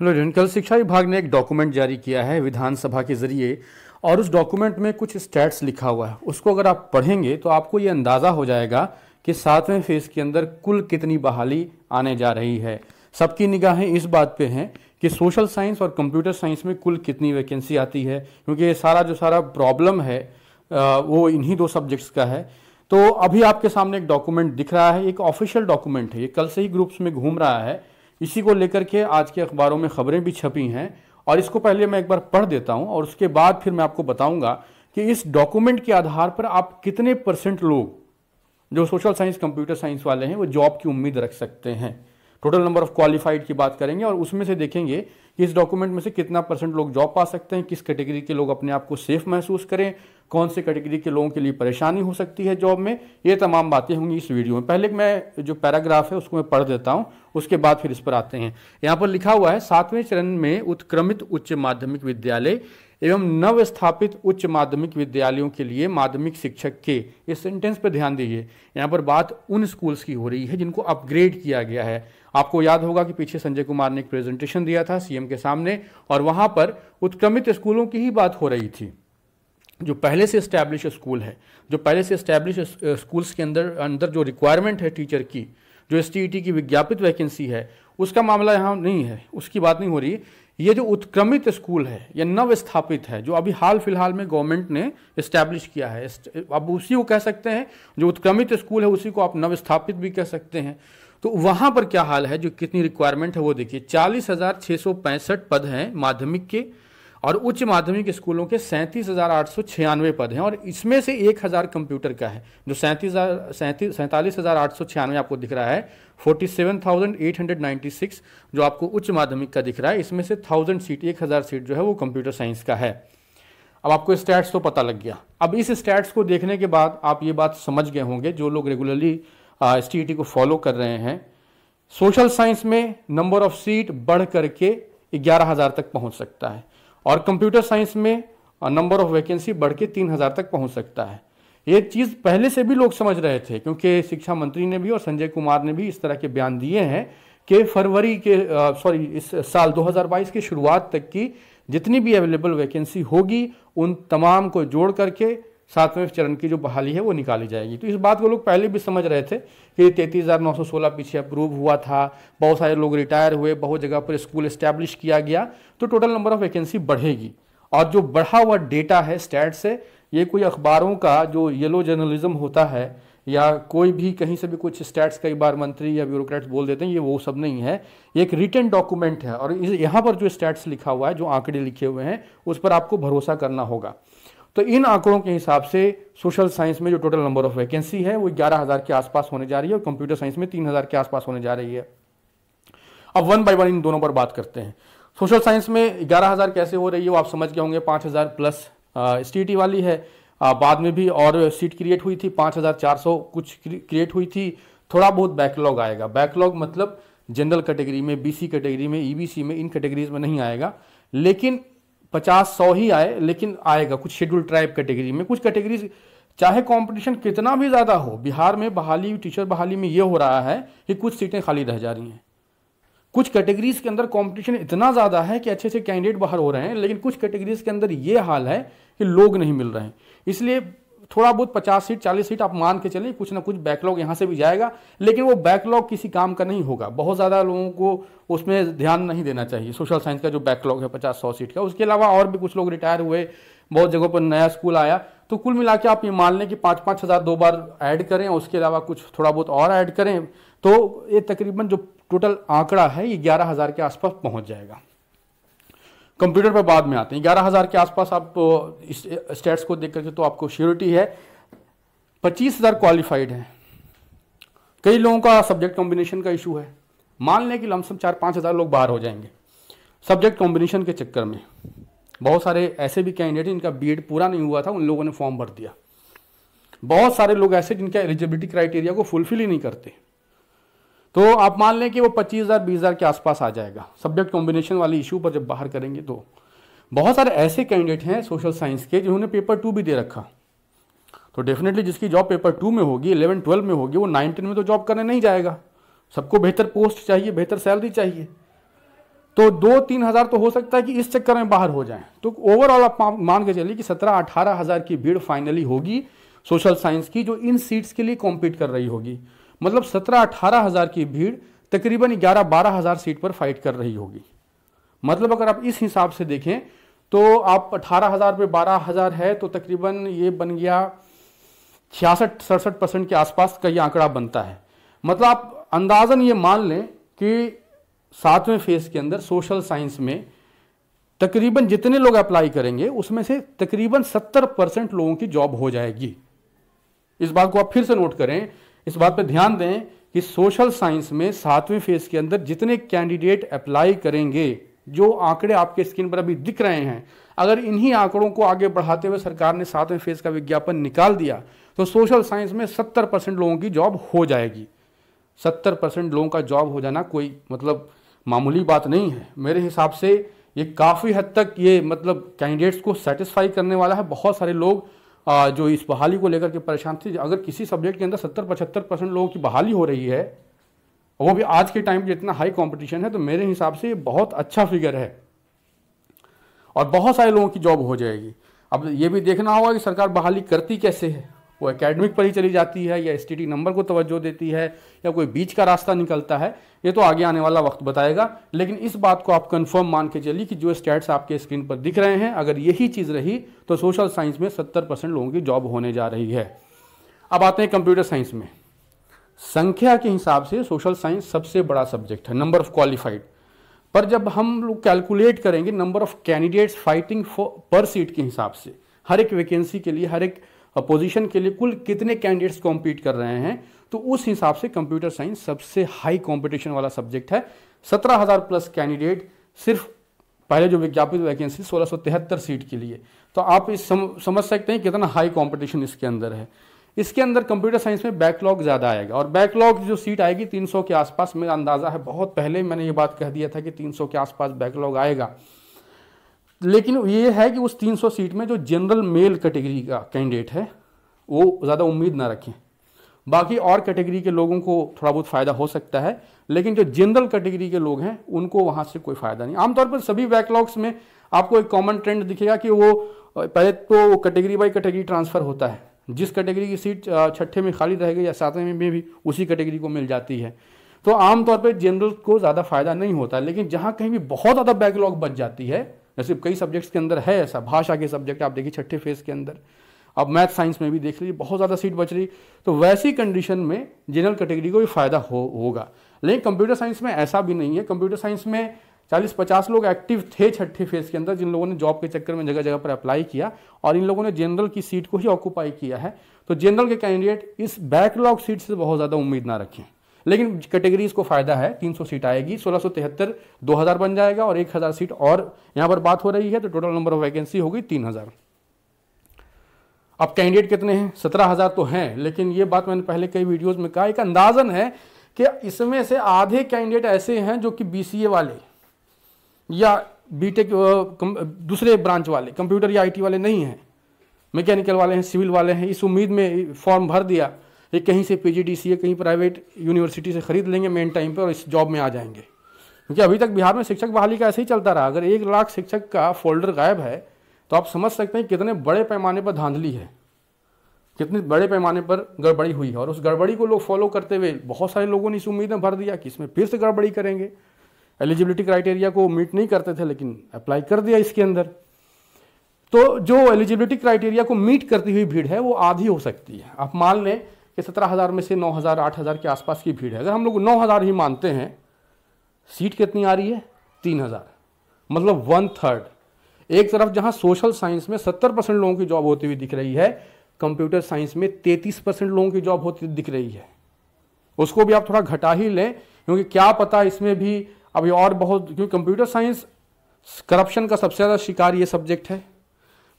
hello जन कल शिक्षा विभाग ने एक डॉक्यूमेंट जारी किया है विधानसभा के जरिए और उस डॉक्यूमेंट में कुछ स्टैट्स लिखा हुआ है उसको अगर आप पढ़ेंगे तो आपको ये अंदाज़ा हो जाएगा कि सातवें फेज़ के अंदर कुल कितनी बहाली आने जा रही है सबकी निगाहें इस बात पे हैं कि सोशल साइंस और कंप्यूटर साइंस में कुल कितनी वैकेंसी आती है क्योंकि ये सारा जो सारा प्रॉब्लम है वो इन्हीं दो सब्जेक्ट्स का है तो अभी आपके सामने एक डॉक्यूमेंट दिख रहा है एक ऑफिशियल डॉक्यूमेंट है ये कल से ही ग्रुप्स में घूम रहा है इसी को लेकर के आज के अखबारों में खबरें भी छपी हैं और इसको पहले मैं एक बार पढ़ देता हूं और उसके बाद फिर मैं आपको बताऊंगा कि इस डॉक्यूमेंट के आधार पर आप कितने परसेंट लोग जो सोशल साइंस कंप्यूटर साइंस वाले हैं वो जॉब की उम्मीद रख सकते हैं टोटल नंबर ऑफ क्वालिफाइड की बात करेंगे और उसमें से देखेंगे कि इस डॉक्यूमेंट में से कितना परसेंट लोग जॉब पा सकते हैं किस कैटेगरी के लोग अपने आप को सेफ महसूस करें कौन से कैटेगरी के लोगों के लिए परेशानी हो सकती है जॉब में ये तमाम बातें होंगी इस वीडियो में पहले मैं जो पैराग्राफ है उसको मैं पढ़ देता हूँ उसके बाद फिर इस पर आते हैं यहाँ पर लिखा हुआ है सातवें चरण में उत्क्रमित उच्च माध्यमिक विद्यालय एवं नव स्थापित उच्च माध्यमिक विद्यालयों के लिए माध्यमिक शिक्षक के इस सेंटेंस पर ध्यान दीजिए यहाँ पर बात उन स्कूल्स की हो रही है जिनको अपग्रेड किया गया है आपको याद होगा कि पीछे संजय कुमार ने एक प्रेजेंटेशन दिया था सीएम के सामने और वहाँ पर उत्क्रमित स्कूलों की ही बात हो रही थी जो पहले से इस्टेब्लिश स्कूल है जो पहले से इस्टेब्लिश स्कूल्स के अंदर अंदर जो रिक्वायरमेंट है टीचर की जो एस e की विज्ञापित वैकेंसी है उसका मामला यहाँ नहीं है उसकी बात नहीं हो रही ये जो उत्क्रमित स्कूल है या नव स्थापित है जो अभी हाल फिलहाल में गवर्नमेंट ने इस्टेब्लिश किया है अब उसी को कह सकते हैं जो उत्क्रमित स्कूल है उसी को आप नव स्थापित भी कह सकते हैं तो वहाँ पर क्या हाल है जो कितनी रिक्वायरमेंट है वो देखिए चालीस हज़ार सौ पैंसठ पद हैं माध्यमिक के और उच्च माध्यमिक स्कूलों के सैंतीस हज़ार आठ सौ छियानवे पद हैं और इसमें से एक हज़ार कंप्यूटर का है जो सैंतीस हज़ार सैंतीस सैंतालीस हज़ार आठ सौ छियानवे आपको दिख रहा है forty seven thousand eight hundred ninety six जो आपको उच्च माध्यमिक का दिख रहा है इसमें से थाउजेंड सीट एक हज़ार सीट जो है वो कंप्यूटर साइंस का है अब आपको स्टैट्स तो पता लग गया अब इस स्टैट्स को देखने के बाद आप ये बात समझ गए होंगे जो लोग रेगुलरली एस e को फॉलो कर रहे हैं सोशल साइंस में नंबर ऑफ सीट बढ़ करके ग्यारह हज़ार तक पहुंच सकता है और कंप्यूटर साइंस में नंबर ऑफ वैकेंसी बढ़ के तीन हज़ार तक पहुंच सकता है ये चीज़ पहले से भी लोग समझ रहे थे क्योंकि शिक्षा मंत्री ने भी और संजय कुमार ने भी इस तरह के बयान दिए हैं कि फरवरी के सॉरी इस साल 2022 की शुरुआत तक की जितनी भी अवेलेबल वैकेंसी होगी उन तमाम को जोड़ करके सातवें चरण की जो बहाली है वो निकाली जाएगी तो इस बात को लोग पहले भी समझ रहे थे कि तैंतीस हज़ार नौ सौ सोलह पीछे अप्रूव हुआ था बहुत सारे लोग रिटायर हुए बहुत जगह पर स्कूल इस्टेब्लिश किया गया तो टोटल नंबर ऑफ वैकेंसी बढ़ेगी और जो बढ़ा हुआ डेटा है स्टैट से ये कोई अखबारों का जो येलो जर्नलिज्म होता है या कोई भी कहीं से भी कुछ स्टैट्स कई बार मंत्री या ब्यूरोक्रेट्स बोल देते हैं ये वो सब नहीं है ये एक रिटर्न डॉक्यूमेंट है और यहाँ पर जो स्टैट्स लिखा हुआ है जो आंकड़े लिखे हुए हैं उस पर आपको भरोसा करना होगा तो इन आंकड़ों के हिसाब से सोशल साइंस में जो टोटल नंबर ऑफ वैकेंसी है वो ग्यारह हज़ार के आसपास होने जा रही है और कंप्यूटर साइंस में तीन हज़ार के आसपास होने जा रही है अब वन बाई वन इन दोनों पर बात करते हैं सोशल साइंस में ग्यारह हज़ार कैसे हो रही है वो आप समझ गए होंगे पाँच हज़ार प्लस स्टीटी वाली है आ, बाद में भी और सीट क्रिएट हुई थी पाँच हज़ार चार सौ कुछ क्रिएट हुई थी थोड़ा बहुत बैकलॉग आएगा बैकलॉग मतलब जनरल कैटेगरी में बीसी कैटेगरी में ईबीसी e में इन कैटेगरीज में नहीं आएगा लेकिन पचास सौ ही आए लेकिन आएगा कुछ शेड्यूल ट्राइब कैटेगरी में कुछ कैटेगरीज चाहे कंपटीशन कितना भी ज़्यादा हो बिहार में बहाली टीचर बहाली में ये हो रहा है कि कुछ सीटें खाली रह जा रही हैं कुछ कैटेगरीज के अंदर कंपटीशन इतना ज़्यादा है कि अच्छे से कैंडिडेट बाहर हो रहे हैं लेकिन कुछ कैटेगरीज के अंदर ये हाल है कि लोग नहीं मिल रहे हैं इसलिए थोड़ा बहुत पचास सीट चालीस सीट आप मान के चलें कुछ ना कुछ बैकलॉग यहाँ से भी जाएगा लेकिन वो बैकलॉग किसी काम का नहीं होगा बहुत ज़्यादा लोगों को उसमें ध्यान नहीं देना चाहिए सोशल साइंस का जो बैकलॉग है पचास सौ सीट का उसके अलावा और भी कुछ लोग रिटायर हुए बहुत जगहों पर नया स्कूल आया तो कुल मिला के आप ये मान लें कि पाँच पाँच हज़ार दो बार ऐड करें उसके अलावा कुछ थोड़ा बहुत और ऐड करें तो ये तकरीबन जो टोटल आंकड़ा है ये ग्यारह हज़ार के आसपास पहुँच जाएगा कंप्यूटर पर बाद में आते हैं ग्यारह हज़ार के आसपास आप स्टेट्स को देख करके तो आपको श्योरिटी है पच्चीस हज़ार क्वालिफाइड हैं कई लोगों का सब्जेक्ट कॉम्बिनेशन का इशू है मान लें कि लमसम चार पाँच हज़ार लोग बाहर हो जाएंगे सब्जेक्ट कॉम्बिनेशन के चक्कर में बहुत सारे ऐसे भी कैंडिडेट जिनका बी पूरा नहीं हुआ था उन लोगों ने फॉर्म भर दिया बहुत सारे लोग ऐसे जिनका एलिजिबिलिटी क्राइटेरिया को फुलफिल ही नहीं करते तो आप मान लें कि वो पच्चीस हज़ार बीस हज़ार के आसपास आ जाएगा सब्जेक्ट कॉम्बिनेशन वाले इशू पर जब बाहर करेंगे तो बहुत सारे ऐसे कैंडिडेट हैं सोशल साइंस के जिन्होंने पेपर टू भी दे रखा तो डेफिनेटली जिसकी जॉब पेपर टू में होगी इलेवन ट्वेल्व में होगी वो नाइन में तो जॉब करने नहीं जाएगा सबको बेहतर पोस्ट चाहिए बेहतर सैलरी चाहिए तो दो तीन हज़ार तो हो सकता है कि इस चक्कर में बाहर हो जाए तो ओवरऑल आप मान के चलिए कि सत्रह अठारह हज़ार की भीड़ फाइनली होगी सोशल साइंस की जो इन सीट्स के लिए कॉम्पीट कर रही होगी मतलब सत्रह अठारह हज़ार की भीड़ तकरीबन ग्यारह बारह हज़ार सीट पर फाइट कर रही होगी मतलब अगर आप इस हिसाब से देखें तो आप अठारह हज़ार पे बारह हज़ार है तो तकरीबन ये बन गया छियासठ सड़सठ परसेंट के आसपास का ये आंकड़ा बनता है मतलब आप अंदाजन ये मान लें कि सातवें फेज़ के अंदर सोशल साइंस में तकरीबन जितने लोग अप्लाई करेंगे उसमें से तकरीबन सत्तर परसेंट लोगों की जॉब हो जाएगी इस बात को आप फिर से नोट करें इस बात पर ध्यान दें कि सोशल साइंस में सातवें फेज के अंदर जितने कैंडिडेट अप्लाई करेंगे जो आंकड़े आपके स्क्रीन पर अभी दिख रहे हैं अगर इन्हीं आंकड़ों को आगे बढ़ाते हुए सरकार ने सातवें फेज का विज्ञापन निकाल दिया तो सोशल साइंस में सत्तर परसेंट लोगों की जॉब हो जाएगी सत्तर परसेंट लोगों का जॉब हो जाना कोई मतलब मामूली बात नहीं है मेरे हिसाब से ये काफ़ी हद तक ये मतलब कैंडिडेट्स को सेटिस्फाई करने वाला है बहुत सारे लोग जो इस बहाली को लेकर के परेशान थे अगर किसी सब्जेक्ट के अंदर सत्तर पचहत्तर परसेंट लोगों की बहाली हो रही है वो भी आज के टाइम पर इतना हाई कंपटीशन है तो मेरे हिसाब से ये बहुत अच्छा फिगर है और बहुत सारे लोगों की जॉब हो जाएगी अब ये भी देखना होगा कि सरकार बहाली करती कैसे है वो एकेडमिक पर ही चली जाती है या एस नंबर को तवज्जो देती है या कोई बीच का रास्ता निकलता है ये तो आगे आने वाला वक्त बताएगा लेकिन इस बात को आप कंफर्म मान के चलिए कि जो स्टैट्स आपके स्क्रीन पर दिख रहे हैं अगर यही चीज़ रही तो सोशल साइंस में सत्तर परसेंट लोगों की जॉब होने जा रही है अब आते हैं कंप्यूटर साइंस में संख्या के हिसाब से सोशल साइंस सबसे बड़ा सब्जेक्ट है नंबर ऑफ क्वालिफाइड पर जब हम लोग कैलकुलेट करेंगे number of candidates fighting for per seat के हिसाब से हर एक वैकेंसी के लिए हर एक पोजीशन के लिए कुल कितने कैंडिडेट्स कॉम्पीट कर रहे हैं तो उस हिसाब से कंप्यूटर साइंस सबसे हाई कॉम्पिटिशन वाला सब्जेक्ट है सत्रह हज़ार प्लस कैंडिडेट सिर्फ पहले जो विज्ञापित वैकेंसी सोलह सौ तिहत्तर सीट के लिए तो आप इस सम, समझ सकते हैं कितना हाई कंपटीशन इसके अंदर है इसके अंदर कंप्यूटर साइंस में बैकलॉग ज़्यादा आएगा और बैकलॉग जो सीट आएगी 300 के आसपास मेरा अंदाज़ा है बहुत पहले मैंने ये बात कह दिया था कि 300 के आसपास बैकलॉग आएगा लेकिन ये है कि उस 300 सीट में जो जनरल मेल कैटेगरी का कैंडिडेट है वो ज़्यादा उम्मीद ना रखें बाकी और कैटेगरी के लोगों को थोड़ा बहुत फ़ायदा हो सकता है लेकिन जो जनरल कैटेगरी के लोग हैं उनको वहाँ से कोई फ़ायदा नहीं आमतौर पर सभी बैकलॉग्स में आपको एक कॉमन ट्रेंड दिखेगा कि वो पहले तो कैटेगरी बाई कैटेगरी ट्रांसफ़र होता है जिस कैटेगरी की सीट छठे में खाली रह गई या सातवें में भी उसी कैटेगरी को मिल जाती है तो आमतौर पर जनरल को ज़्यादा फ़ायदा नहीं होता लेकिन जहाँ कहीं भी बहुत ज़्यादा बैकलॉग बच जाती है जैसे कई सब्जेक्ट्स के अंदर है ऐसा भाषा के सब्जेक्ट आप देखिए छठे फेज के अंदर अब मैथ साइंस में भी देख लीजिए बहुत ज़्यादा सीट बच रही तो वैसी कंडीशन में जनरल कैटेगरी को भी फ़ायदा हो होगा लेकिन कंप्यूटर साइंस में ऐसा भी नहीं है कंप्यूटर साइंस में चालीस पचास लोग एक्टिव थे छठे फेज के अंदर जिन लोगों ने जॉब के चक्कर में जगह जगह पर अप्लाई किया और इन लोगों ने जनरल की सीट को ही ऑक्यूपाई किया है तो जनरल के कैंडिडेट इस बैकलॉग सीट से बहुत ज़्यादा उम्मीद ना रखें लेकिन कैटेगरीज को फायदा है 300 सीट आएगी सोलह दो हजार बन जाएगा और हजार सीट और यहाँ पर बात हो रही है तो टोटल नंबर ऑफ वैकेंसी होगी हजार अब कैंडिडेट कितने हैं सत्रह हज़ार तो हैं लेकिन ये बात मैंने पहले कई वीडियोज़ में कहा एक अंदाजन है कि इसमें से आधे कैंडिडेट ऐसे हैं जो कि बी वाले या बीटेक दूसरे ब्रांच वाले कंप्यूटर या आईटी वाले नहीं हैं मैकेनिकल वाले हैं सिविल वाले हैं इस उम्मीद में फॉर्म भर दिया ये कहीं से या कहीं प्राइवेट यूनिवर्सिटी से खरीद लेंगे मेन टाइम पर और इस जॉब में आ जाएंगे क्योंकि अभी तक बिहार में शिक्षक बहाली का ऐसे ही चलता रहा अगर एक लाख शिक्षक का फोल्डर गायब है तो आप समझ सकते हैं कितने बड़े पैमाने पर धांधली है कितने बड़े पैमाने पर गड़बड़ी हुई है और उस गड़बड़ी को लोग फॉलो करते हुए बहुत सारे लोगों ने इस उम्मीद में भर दिया कि इसमें फिर से गड़बड़ी करेंगे एलिजिबिलिटी क्राइटेरिया को मीट नहीं करते थे लेकिन अप्लाई कर दिया इसके अंदर तो जो एलिजिबिलिटी क्राइटेरिया को मीट करती हुई भीड़ है वो आधी हो सकती है आप मान लें कि सत्रह हज़ार में से नौ हज़ार आठ हज़ार के आसपास की भीड़ है अगर हम लोग नौ हज़ार ही मानते हैं सीट कितनी आ रही है तीन हज़ार मतलब वन थर्ड एक तरफ जहाँ सोशल साइंस में सत्तर परसेंट लोगों की जॉब होती हुई दिख रही है कंप्यूटर साइंस में तैंतीस परसेंट लोगों की जॉब होती दिख रही है उसको भी आप थोड़ा घटा ही लें क्योंकि क्या पता इसमें भी अभी और बहुत क्योंकि कंप्यूटर साइंस करप्शन का सबसे ज़्यादा शिकार ये सब्जेक्ट है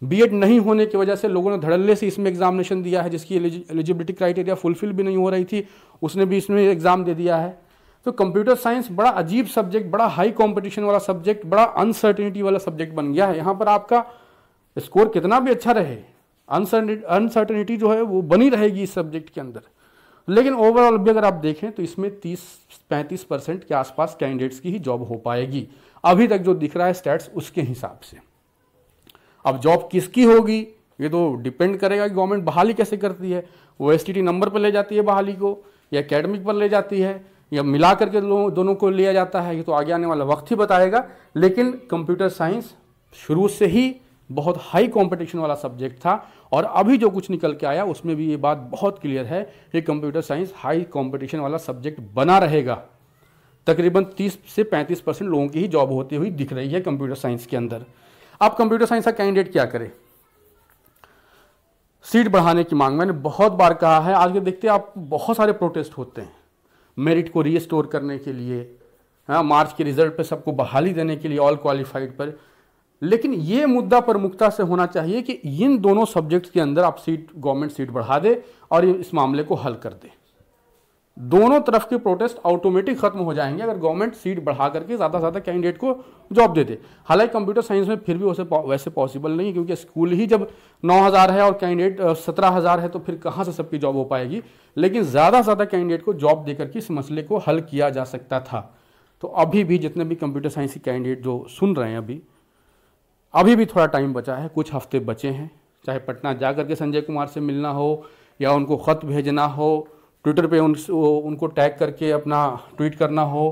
बीएड नहीं होने की वजह से लोगों ने धड़ल्ले से इसमें एग्जामिनेशन दिया है जिसकी एलिजिबिलिटी क्राइटेरिया फुलफिल भी नहीं हो रही थी उसने भी इसमें एग्ज़ाम दे दिया है तो कंप्यूटर साइंस बड़ा अजीब सब्जेक्ट बड़ा हाई कॉम्पिटिशन वाला सब्जेक्ट बड़ा अनसर्टिनिटी वाला सब्जेक्ट बन गया है यहाँ पर आपका स्कोर कितना भी अच्छा रहे अनसर्टिनिटी जो है वो बनी रहेगी इस सब्जेक्ट के अंदर लेकिन ओवरऑल भी अगर आप देखें तो इसमें 30-35 परसेंट के आसपास कैंडिडेट्स की ही जॉब हो पाएगी अभी तक जो दिख रहा है स्टैट्स उसके हिसाब से अब जॉब किसकी होगी ये तो डिपेंड करेगा कि गवर्नमेंट बहाली कैसे करती है वो एस नंबर पर ले जाती है बहाली को या अकेडमिक पर ले जाती है या मिला करके दोनों को लिया जाता है ये तो आगे आने वाला वक्त ही बताएगा लेकिन कंप्यूटर साइंस शुरू से ही बहुत हाई कंपटीशन वाला सब्जेक्ट था और अभी जो कुछ निकल के आया उसमें भी ये बात बहुत क्लियर है कि कंप्यूटर साइंस हाई कंपटीशन वाला सब्जेक्ट बना रहेगा तकरीबन 30 से 35 परसेंट लोगों की ही जॉब होती हुई दिख रही है कंप्यूटर साइंस के अंदर अब कंप्यूटर साइंस का कैंडिडेट क्या करे सीट बढ़ाने की मांग मैंने बहुत बार कहा है आज के देखते हैं आप बहुत सारे प्रोटेस्ट होते हैं मेरिट को रीस्टोर करने के लिए हाँ मार्च के रिजल्ट पर सबको बहाली देने के लिए ऑल क्वालिफाइड पर लेकिन ये मुद्दा प्रमुखता से होना चाहिए कि इन दोनों सब्जेक्ट्स के अंदर आप सीट गवर्नमेंट सीट बढ़ा दे और इस मामले को हल कर दे दोनों तरफ के प्रोटेस्ट ऑटोमेटिक खत्म हो जाएंगे अगर गवर्नमेंट सीट बढ़ा करके ज़्यादा से ज़्यादा कैंडिडेट को जॉब दे दे हालांकि कंप्यूटर साइंस में फिर भी वैसे वैसे पॉसिबल नहीं है क्योंकि स्कूल ही जब 9000 है और कैंडिडेट 17000 है तो फिर कहाँ से सबकी जॉब हो पाएगी लेकिन ज़्यादा से ज़्यादा कैंडिडेट को जॉब देकर के इस मसले को हल किया जा सकता था तो अभी भी जितने भी कंप्यूटर साइंस के कैंडिडेट जो सुन रहे हैं अभी अभी भी थोड़ा टाइम बचा है कुछ हफ्ते बचे हैं चाहे पटना जा करके संजय कुमार से मिलना हो या उनको ख़त भेजना हो ट्विटर पे उन, उनको टैग करके अपना ट्वीट करना हो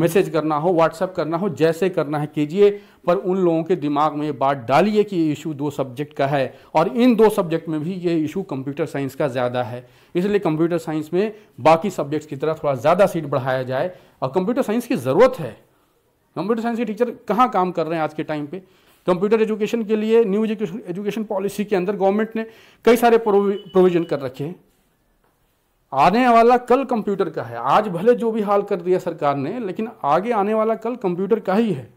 मैसेज करना हो व्हाट्सअप करना हो जैसे करना है कीजिए पर उन लोगों के दिमाग में ये बात डालिए कि ये इशू दो सब्जेक्ट का है और इन दो सब्जेक्ट में भी ये इशू कंप्यूटर साइंस का ज़्यादा है इसलिए कंप्यूटर साइंस में बाकी सब्जेक्ट्स की तरह थोड़ा ज़्यादा सीट बढ़ाया जाए और कंप्यूटर साइंस की ज़रूरत है कंप्यूटर साइंस के टीचर कहाँ काम कर रहे हैं आज के टाइम पे कंप्यूटर एजुकेशन के लिए न्यू एजुकेशन एजुकेशन पॉलिसी के अंदर गवर्नमेंट ने कई सारे प्रोविजन कर रखे हैं आने वाला कल कंप्यूटर का है आज भले जो भी हाल कर दिया सरकार ने लेकिन आगे आने वाला कल कंप्यूटर का ही है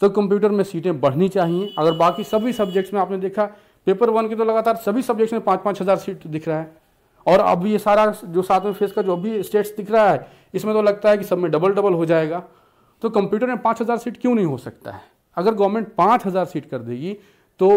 तो कंप्यूटर में सीटें बढ़नी चाहिए अगर बाकी सभी सब्जेक्ट्स में आपने देखा पेपर वन के तो लगातार सभी सब्जेक्ट्स में पाँच पाँच हज़ार सीट दिख रहा है और अब ये सारा जो सातवें फेज का जो अभी स्टेट्स दिख रहा है इसमें तो लगता है कि सब में डबल डबल हो जाएगा तो कंप्यूटर में पाँच हज़ार सीट क्यों नहीं हो सकता है अगर गवर्नमेंट पाँच हज़ार सीट कर देगी तो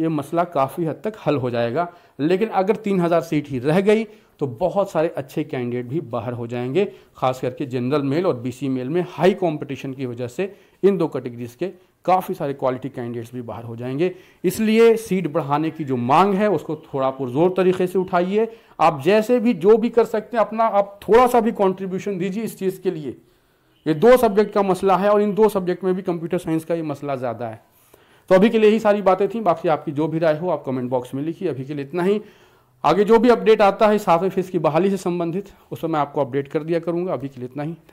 ये मसला काफ़ी हद तक हल हो जाएगा लेकिन अगर 3000 सीट ही रह गई तो बहुत सारे अच्छे कैंडिडेट भी बाहर हो जाएंगे खास करके जनरल मेल और बीसी मेल में हाई कंपटीशन की वजह से इन दो कैटेगरीज के काफ़ी सारे क्वालिटी कैंडिडेट्स भी बाहर हो जाएंगे इसलिए सीट बढ़ाने की जो मांग है उसको थोड़ा पुरजोर तरीके से उठाइए आप जैसे भी जो भी कर सकते हैं अपना आप थोड़ा सा भी कॉन्ट्रीब्यूशन दीजिए इस चीज़ के लिए ये दो सब्जेक्ट का मसला है और इन दो सब्जेक्ट में भी कंप्यूटर साइंस का ये मसला ज़्यादा है तो अभी के लिए ही सारी बातें थी बाकी आपकी जो भी राय हो आप कमेंट बॉक्स में लिखिए अभी के लिए इतना ही आगे जो भी अपडेट आता है सातवें फेज की बहाली से संबंधित उस मैं आपको अपडेट कर दिया करूँगा अभी के लिए इतना ही थैंक